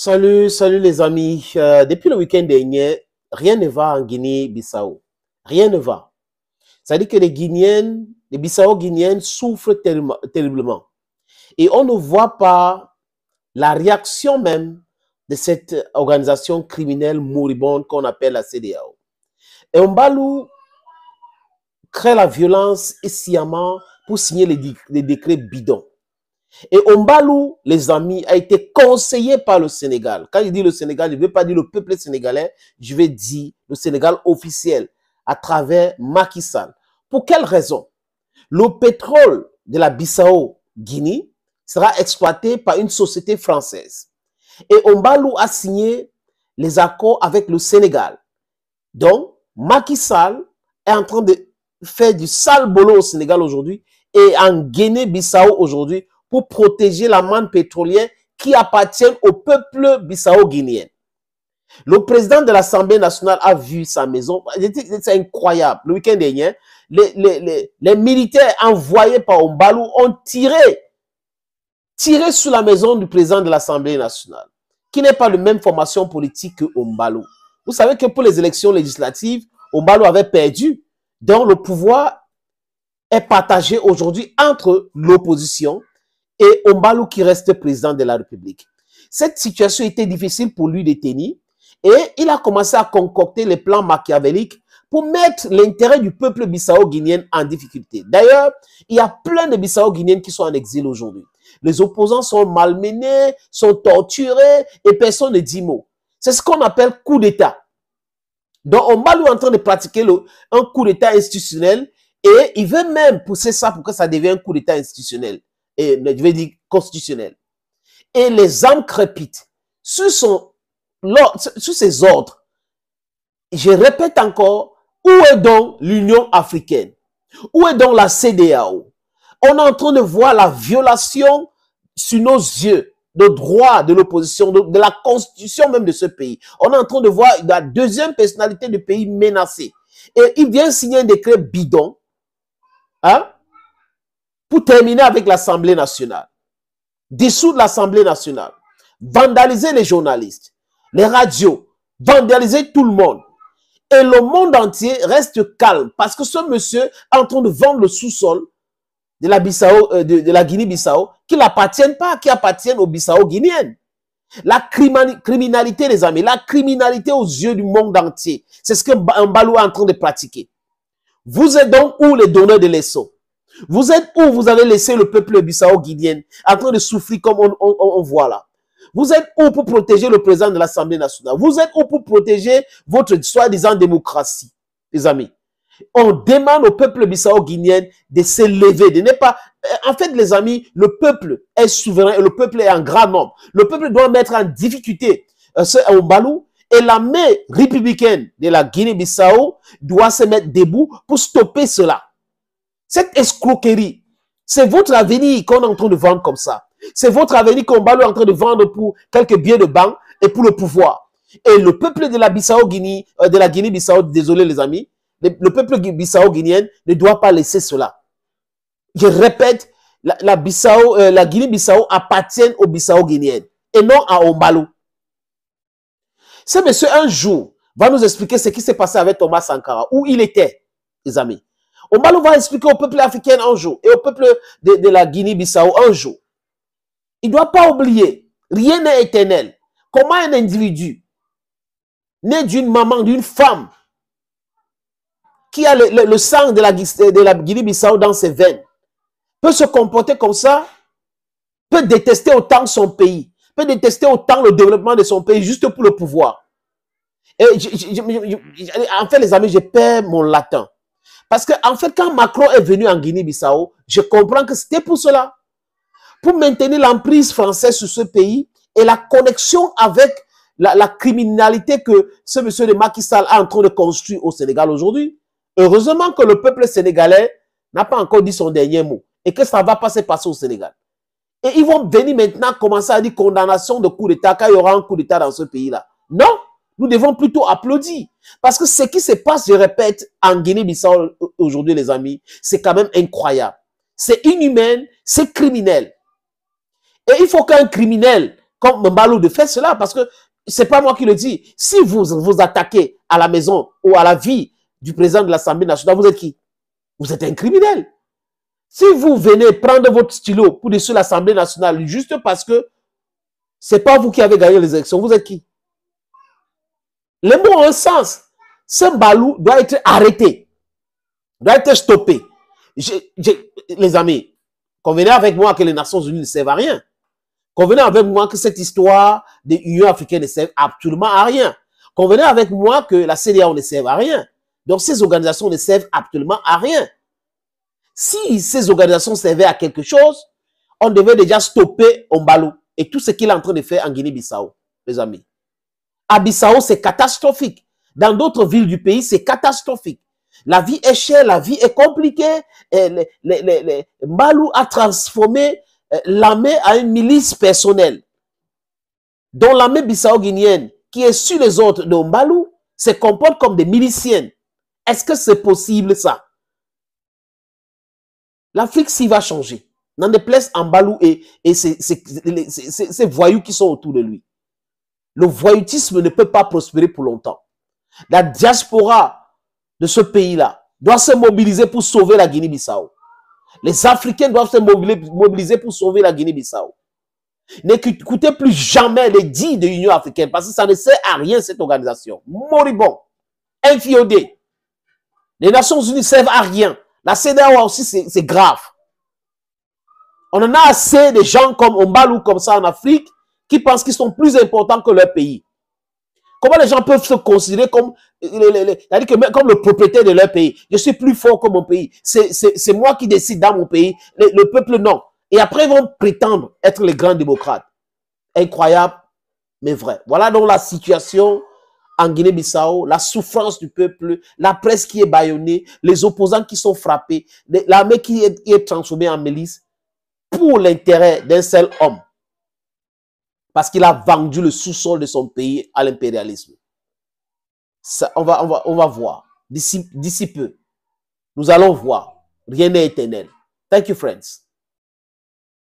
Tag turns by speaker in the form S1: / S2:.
S1: Salut, salut les amis. Euh, depuis le week-end dernier, rien ne va en Guinée-Bissau. Rien ne va. Ça dire que les Guinéennes, les Bissau-Guinéennes souffrent terriblement. Et on ne voit pas la réaction même de cette organisation criminelle moribonde qu'on appelle la CDAO. Et Mbalou crée la violence et sciemment pour signer les décrets bidons. Et Ombalou, les amis, a été conseillé par le Sénégal. Quand je dis le Sénégal, je ne pas dire le peuple sénégalais, je vais dire le Sénégal officiel, à travers Macky Pour quelle raison Le pétrole de la Bissau-Guinée sera exploité par une société française. Et Ombalou a signé les accords avec le Sénégal. Donc, Macky Sall est en train de faire du sale boulot au Sénégal aujourd'hui et en Guinée-Bissau aujourd'hui pour protéger la manne pétrolière qui appartient au peuple bissau-guinéen. Le président de l'Assemblée nationale a vu sa maison. C'est incroyable. Le week-end dernier, les, militaires envoyés par Ombalou ont tiré, tiré sur la maison du président de l'Assemblée nationale, qui n'est pas de même formation politique que Ombalou. Vous savez que pour les élections législatives, Ombalou avait perdu. Donc le pouvoir est partagé aujourd'hui entre l'opposition et Ombalou qui reste président de la République. Cette situation était difficile pour lui de tenir et il a commencé à concocter les plans machiavéliques pour mettre l'intérêt du peuple bissau-guinéen en difficulté. D'ailleurs, il y a plein de bissau-guinéens qui sont en exil aujourd'hui. Les opposants sont malmenés, sont torturés et personne ne dit mot. C'est ce qu'on appelle coup d'État. Donc, Ombalou est en train de pratiquer un coup d'État institutionnel et il veut même pousser ça pour que ça devienne un coup d'État institutionnel et, je vais dire constitutionnel. Et les âmes crépitent Sous son, ses ordres. Je répète encore, où est donc l'Union africaine Où est donc la CDAO On est en train de voir la violation sous nos yeux de droits de l'opposition, de, de, la constitution même de ce pays. On est en train de voir la deuxième personnalité du pays menacée. Et il vient signer un décret bidon, hein, pour terminer avec l'Assemblée nationale, dissoudre l'Assemblée nationale, vandaliser les journalistes, les radios, vandaliser tout le monde. Et le monde entier reste calme parce que ce monsieur est en train de vendre le sous-sol de la, Bissau, euh, de, la Guinée-Bissau qui n'appartiennent pas, qui appartiennent aux Bissau guinéennes. La criminalité, les amis, la criminalité aux yeux du monde entier, c'est ce que Mbalou est en train de pratiquer. Vous êtes donc où les donneurs de leçons vous êtes où vous avez laissé le peuple bissau-guinéen en train de souffrir comme on, voit là vous êtes où pour protéger le président de l'Assemblée nationale Vous êtes où pour protéger votre soi-disant démocratie, les amis On demande au peuple bissau-guinéen de s'élever, de ne pas... En fait, les amis, le peuple est souverain et le peuple est en grand nombre. Le peuple doit mettre en difficulté euh, ce Ombalou et la main républicaine de la Guinée-Bissau doit se mettre debout pour stopper cela. Cette escroquerie, c'est votre avenir qu'on est en train de vendre comme ça. C'est votre avenir qu'on est en train de vendre pour quelques biens de banque et pour le pouvoir. Et le peuple de la Bissau-Guinée, euh, de la Guinée-Bissau, désolé les amis, le, peuple bissau-guinéen ne doit pas laisser cela. Je répète, la, la Guinée-Bissau euh, appartient aux Bissau-Guinéens et non à Ombalo. Ce monsieur, un jour, va nous expliquer ce qui s'est passé avec Thomas Sankara, où il était, les amis on va expliquer au peuple africain un jour et au peuple de, la Guinée-Bissau un jour. Il ne doit pas oublier, rien n'est éternel. Comment un individu, né d'une maman, d'une femme, qui a le, sang de la, Guinée-Bissau dans ses veines, peut se comporter comme ça, peut détester autant son pays, peut détester autant le développement de son pays juste pour le pouvoir. Et en fait, les amis, je perds mon latin. Parce que en fait, quand Macron est venu en Guinée-Bissau, je comprends que c'était pour cela. Pour maintenir l'emprise française sur ce pays et la connexion avec la, criminalité que ce monsieur de Macky Sall est en train de construire au Sénégal aujourd'hui. Heureusement que le peuple sénégalais n'a pas encore dit son dernier mot et que ça va pas se passer au Sénégal. Et ils vont venir maintenant commencer à dire condamnation de coup d'État quand il y aura un coup d'État dans ce pays-là. Non nous devons plutôt applaudir. Parce que ce qui se passe, je répète, en Guinée-Bissau aujourd'hui, les amis, c'est quand même incroyable. C'est inhumain, c'est criminel. Et il faut qu'un criminel comme Mbalo de fasse cela, parce que c'est pas moi qui le dis. Si vous vous attaquez à la maison ou à la vie du président de l'Assemblée nationale, vous êtes qui Vous êtes un criminel. Si vous venez prendre votre stylo pour dessus l'Assemblée nationale juste parce que c'est pas vous qui avez gagné les élections, vous êtes qui le mots ont un sens. Ce balou doit être arrêté, doit être stoppé. les amis, convenez avec moi que les Nations Unies ne servent à rien. Convenez avec moi que cette histoire des l'Union africaine ne sert absolument à rien. Convenez avec moi que la CDAO ne sert à rien. Donc ces organisations ne servent absolument à rien. Si ces organisations servaient à quelque chose, on devait déjà stopper Ombalou et tout ce qu'il est en train de faire en Guinée-Bissau, mes amis. À Bissau, c'est catastrophique. Dans d'autres villes du pays, c'est catastrophique. La vie est chère, la vie est compliquée. Et a transformé euh, l'armée à une milice personnelle. Dont l'armée bissau qui est sur les autres de Malou, se comporte comme des miliciennes. Est-ce que c'est possible ça L'Afrique s'y va changer. N'en déplaise en Balou et, et voyous qui sont autour de lui le voyoutisme ne peut pas prospérer pour longtemps. La diaspora de ce pays-là doit se mobiliser pour sauver la Guinée-Bissau. Les Africains doivent se mobiliser pour sauver la Guinée-Bissau. N'écoutez plus jamais les dits de l'Union africaine parce que ça ne sert à rien cette organisation. Moribond, infiodé. Les Nations unies ne servent à rien. La CDAO aussi, c'est grave. On en a assez de gens comme Ombalou comme ça en Afrique qui pensent qu'ils sont plus importants que leur pays. Comment les gens peuvent se considérer comme, comme le propriétaire de leur pays Je suis plus fort que mon pays. C'est moi qui décide dans mon pays. Le, peuple, non. Et après, ils vont prétendre être les grands démocrates. Incroyable, mais vrai. Voilà donc la situation en Guinée-Bissau, la souffrance du peuple, la presse qui est baïonnée, les opposants qui sont frappés, l'armée qui est transformée en milice pour l'intérêt d'un seul homme parce qu'il a vendu le sous-sol de son pays à l'impérialisme. On va, va, on va voir. D'ici peu, nous allons voir. Rien n'est éternel. Thank you, friends.